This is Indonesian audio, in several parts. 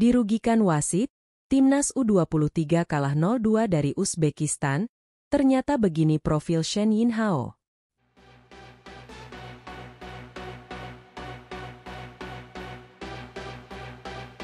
Dirugikan wasit, Timnas U23 kalah 0-2 dari Uzbekistan, ternyata begini profil Shen Yin Hao.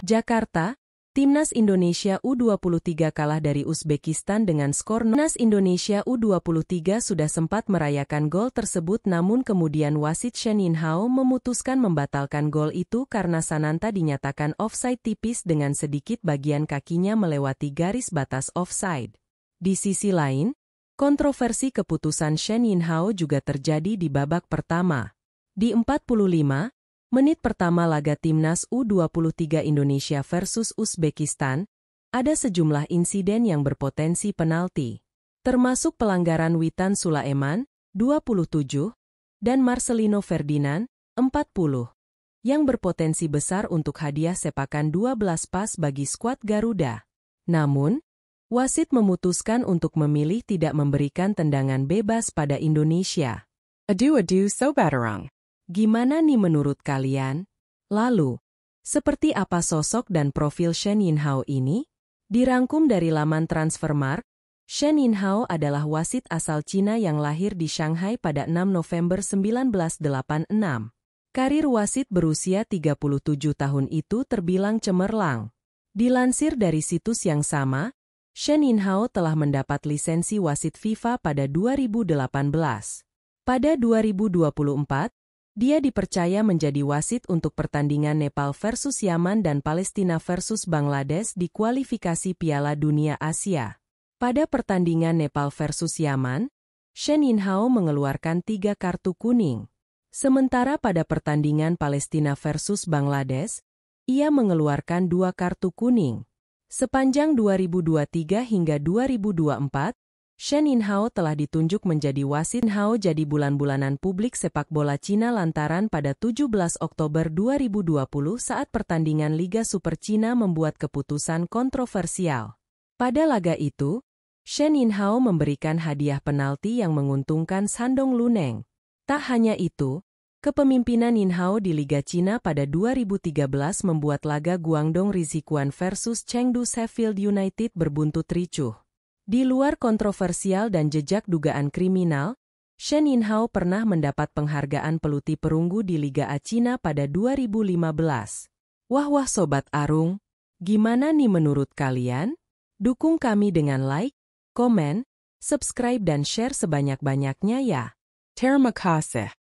Jakarta, Timnas Indonesia U23 kalah dari Uzbekistan dengan skor Timnas Indonesia U23 sudah sempat merayakan gol tersebut namun kemudian wasit Shen Hao memutuskan membatalkan gol itu karena Sananta dinyatakan offside tipis dengan sedikit bagian kakinya melewati garis batas offside. Di sisi lain, kontroversi keputusan Shen Hao juga terjadi di babak pertama. Di 45, Menit pertama laga Timnas U23 Indonesia versus Uzbekistan, ada sejumlah insiden yang berpotensi penalti, termasuk pelanggaran Witan Sulaiman, 27, dan Marcelino Ferdinand, 40, yang berpotensi besar untuk hadiah sepakan 12 pas bagi skuad Garuda. Namun, wasit memutuskan untuk memilih tidak memberikan tendangan bebas pada Indonesia. Adu-adu Sobatarang. Gimana nih menurut kalian? Lalu, seperti apa sosok dan profil Shen Hao ini? Dirangkum dari laman Transfermarkt, Shen Hao adalah wasit asal Cina yang lahir di Shanghai pada 6 November 1986. Karir wasit berusia 37 tahun itu terbilang cemerlang. Dilansir dari situs yang sama, Shen Hao telah mendapat lisensi wasit FIFA pada 2018. Pada 2024, dia dipercaya menjadi wasit untuk pertandingan Nepal versus Yaman dan Palestina versus Bangladesh di kualifikasi Piala Dunia Asia. Pada pertandingan Nepal versus Yaman, Shen Yinhao mengeluarkan tiga kartu kuning. Sementara pada pertandingan Palestina versus Bangladesh, ia mengeluarkan dua kartu kuning. Sepanjang 2023 hingga 2024, Shen Yinhao telah ditunjuk menjadi wasit Hao jadi bulan-bulanan publik sepak bola Cina lantaran pada 17 Oktober 2020 saat pertandingan Liga Super Cina membuat keputusan kontroversial. Pada laga itu, Shen Yinhao memberikan hadiah penalti yang menguntungkan Sandong Luneng. Tak hanya itu, kepemimpinan Yinhao di Liga Cina pada 2013 membuat laga Guangdong Rizikuan versus Chengdu Sheffield United berbuntut ricuh. Di luar kontroversial dan jejak dugaan kriminal, Shen Yinhao pernah mendapat penghargaan peluti perunggu di Liga A Cina pada 2015. Wah-wah Sobat Arung, gimana nih menurut kalian? Dukung kami dengan like, komen, subscribe dan share sebanyak-banyaknya ya. Terima kasih.